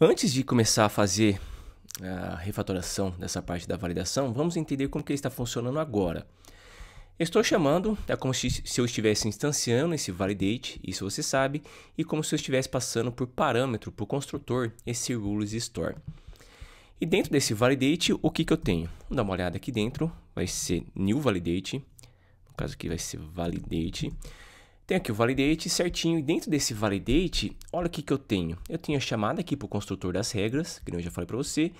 Antes de começar a fazer a refatoração dessa parte da validação, vamos entender como que ele está funcionando agora. Estou chamando, é como se eu estivesse instanciando esse validate, isso você sabe, e como se eu estivesse passando por parâmetro, por construtor, esse rules store. E dentro desse validate, o que, que eu tenho? Vamos dar uma olhada aqui dentro, vai ser new validate, no caso aqui vai ser validate. Tenho aqui o validate certinho e dentro desse validate, olha o que, que eu tenho. Eu tenho a chamada aqui para o construtor das regras, que eu já falei para você,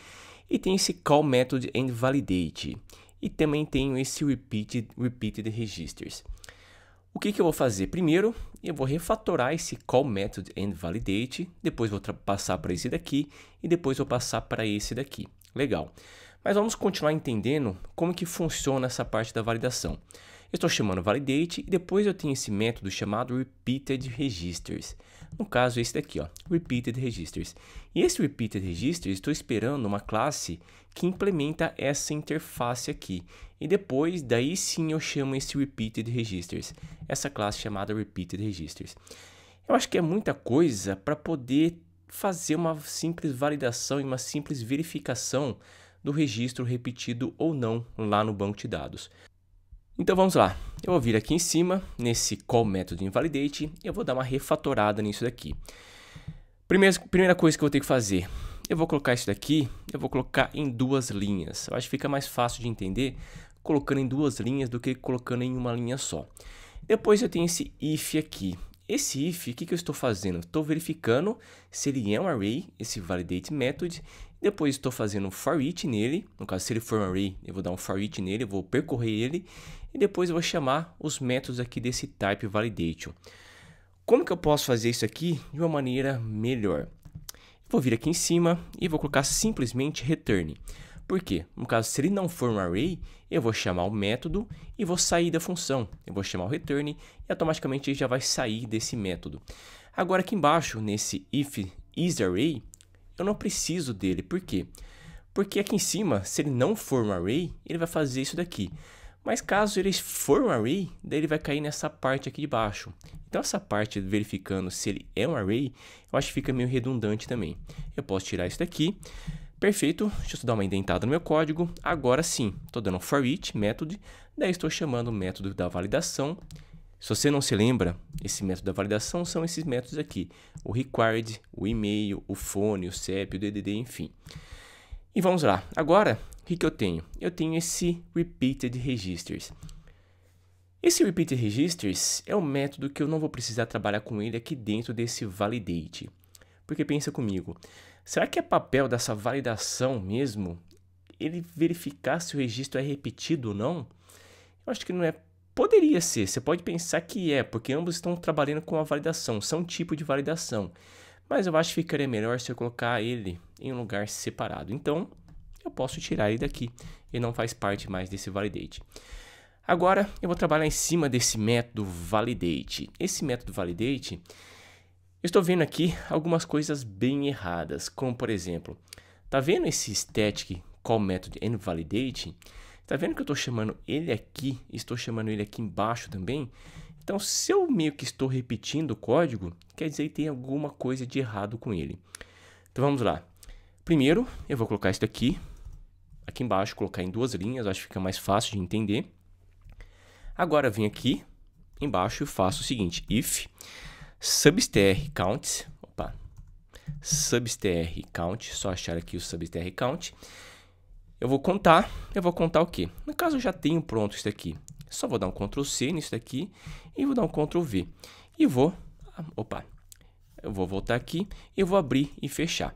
e tem esse call method and validate. E também tenho esse repeated, repeated registers. O que, que eu vou fazer? Primeiro, eu vou refatorar esse call method and validate, depois vou passar para esse daqui e depois vou passar para esse daqui. Legal. Mas vamos continuar entendendo como que funciona essa parte da validação. Eu estou chamando validate e depois eu tenho esse método chamado repeated registers. No caso esse daqui, ó, repeated registers. E esse repeated registers estou esperando uma classe que implementa essa interface aqui. E depois, daí sim eu chamo esse repeated registers, essa classe chamada repeated registers. Eu acho que é muita coisa para poder fazer uma simples validação e uma simples verificação do registro repetido ou não lá no banco de dados. Então vamos lá, eu vou vir aqui em cima, nesse call method invalidate, eu vou dar uma refatorada nisso daqui. Primeira, primeira coisa que eu vou ter que fazer, eu vou colocar isso daqui, eu vou colocar em duas linhas. Eu acho que fica mais fácil de entender colocando em duas linhas do que colocando em uma linha só. Depois eu tenho esse if aqui. Esse if, o que, que eu estou fazendo? Estou verificando se ele é um array, esse validate method. Depois estou fazendo um for each nele. No caso, se ele for um array, eu vou dar um for each nele, vou percorrer ele. E depois eu vou chamar os métodos aqui desse type validation. Como que eu posso fazer isso aqui de uma maneira melhor? Vou vir aqui em cima e vou colocar simplesmente return. Por quê? No caso, se ele não for um array, eu vou chamar o método e vou sair da função. Eu vou chamar o return e automaticamente ele já vai sair desse método. Agora aqui embaixo, nesse if isArray, eu não preciso dele. Por quê? Porque aqui em cima, se ele não for um array, ele vai fazer isso daqui. Mas caso ele for um array, daí ele vai cair nessa parte aqui de baixo. Então essa parte verificando se ele é um array, eu acho que fica meio redundante também. Eu posso tirar isso daqui. Perfeito, deixa eu dar uma indentada no meu código. Agora sim, estou dando um for each method, daí estou chamando o método da validação. Se você não se lembra, esse método da validação são esses métodos aqui: o required, o e-mail, o fone, o CEP, o DDD, enfim. E vamos lá. Agora, o que, eu tenho? Eu tenho esse repeated registers. Esse repeated registers é um método que eu não vou precisar trabalhar com ele aqui dentro desse validate. Porque pensa comigo, será que é papel dessa validação mesmo ele verificar se o registro é repetido ou não? Eu acho que não é. Poderia ser, você pode pensar que é, porque ambos estão trabalhando com a validação, são um tipo de validação. Mas eu acho que ficaria melhor se eu colocar ele em um lugar separado. Então, eu posso tirar ele daqui. Ele não faz parte mais desse validate. Agora, eu vou trabalhar em cima desse método validate. Esse método validate, Estou vendo aqui algumas coisas bem erradas, como por exemplo, tá vendo esse static call method and validate? Tá vendo que eu estou chamando ele aqui, estou chamando ele aqui embaixo também? Então, se eu meio que estou repetindo o código, quer dizer que tem alguma coisa de errado com ele. Então, vamos lá. Primeiro, eu vou colocar isso aqui, aqui embaixo, colocar em duas linhas, acho que fica mais fácil de entender. Agora, eu venho aqui embaixo e faço o seguinte, if substr count, opa, substr count, só achar aqui o substr count. Eu vou contar, eu vou contar o quê? No caso eu já tenho pronto isso daqui. Só vou dar um Ctrl C nisso daqui e vou dar um Ctrl V. E vou, opa, eu vou voltar aqui e vou abrir e fechar.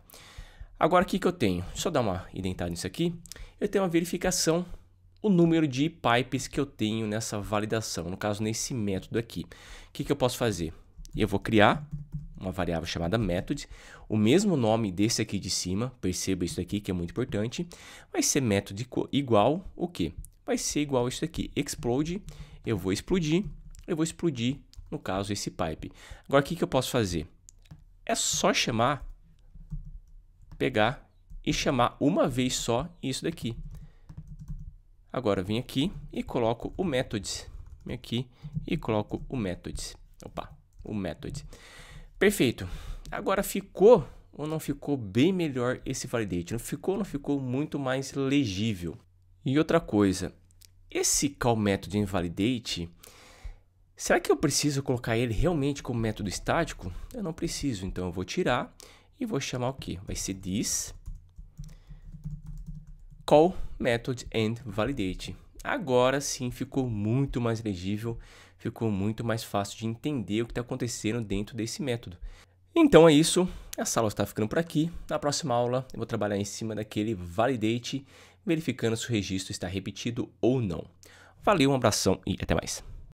Agora o que, que eu tenho? Só dar uma identada nisso aqui. Eu tenho uma verificação, o número de pipes que eu tenho nessa validação, no caso nesse método aqui. O que, que eu posso fazer? eu vou criar uma variável chamada method, o mesmo nome desse aqui de cima, perceba isso aqui que é muito importante, vai ser method igual o que? Vai ser igual isso aqui, explode, eu vou explodir, eu vou explodir, no caso, esse pipe. Agora, o que, que eu posso fazer? É só chamar, pegar e chamar uma vez só isso daqui. Agora, vem aqui e coloco o methods, vem aqui e coloco o methods, opa, o method. Perfeito. Agora ficou ou não ficou bem melhor esse validate? Não ficou ou não ficou muito mais legível? E outra coisa, esse call method invalidate, será que eu preciso colocar ele realmente como método estático? Eu não preciso, então eu vou tirar e vou chamar o que? Vai ser this call method and validate. Agora sim ficou muito mais legível, ficou muito mais fácil de entender o que está acontecendo dentro desse método. Então é isso, a aula está ficando por aqui. Na próxima aula eu vou trabalhar em cima daquele validate, verificando se o registro está repetido ou não. Valeu, um abração e até mais.